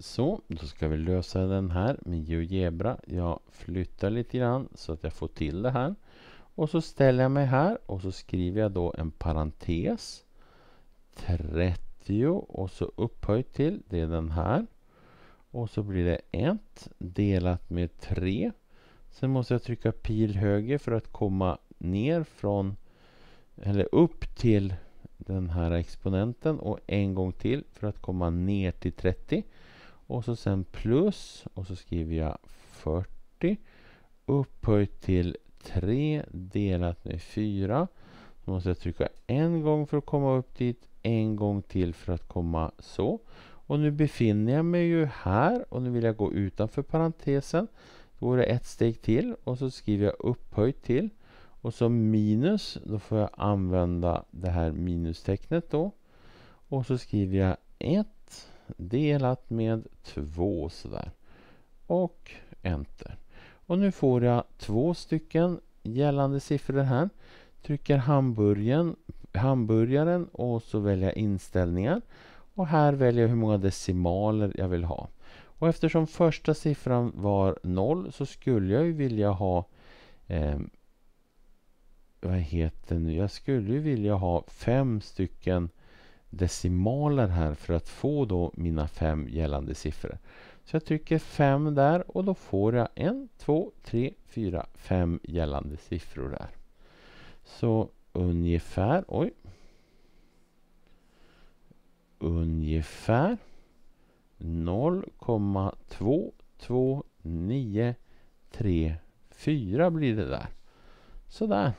Så, då ska vi lösa den här med GeoGebra. Jag flyttar lite grann så att jag får till det här. Och så ställer jag mig här och så skriver jag då en parentes. 30 och så upphöjt till, det är den här. Och så blir det 1 delat med 3. Sen måste jag trycka pil höger för att komma ner från eller upp till den här exponenten och en gång till för att komma ner till 30. Och så sen plus och så skriver jag 40 upphöjt till 3 delat med 4. Så måste jag trycka en gång för att komma upp dit, en gång till för att komma så. Och nu befinner jag mig ju här och nu vill jag gå utanför parentesen. Då går det ett steg till och så skriver jag upphöjt till. Och så minus, då får jag använda det här minustecknet då. Och så skriver jag 1 delat med 2 sådär. Och enter. Och nu får jag två stycken gällande siffror här. Trycker hamburgaren, hamburgaren och så väljer jag inställningar. Och här väljer jag hur många decimaler jag vill ha. Och eftersom första siffran var 0 så skulle jag ju vilja ha eh, vad heter nu? Jag skulle ju vilja ha fem stycken decimaler här för att få då mina fem gällande siffror. Så jag trycker 5 där och då får jag 1, 2, 3, 4, 5 gällande siffror där. Så ungefär, oj. Ungefär 0,22934 blir det där. Sådär.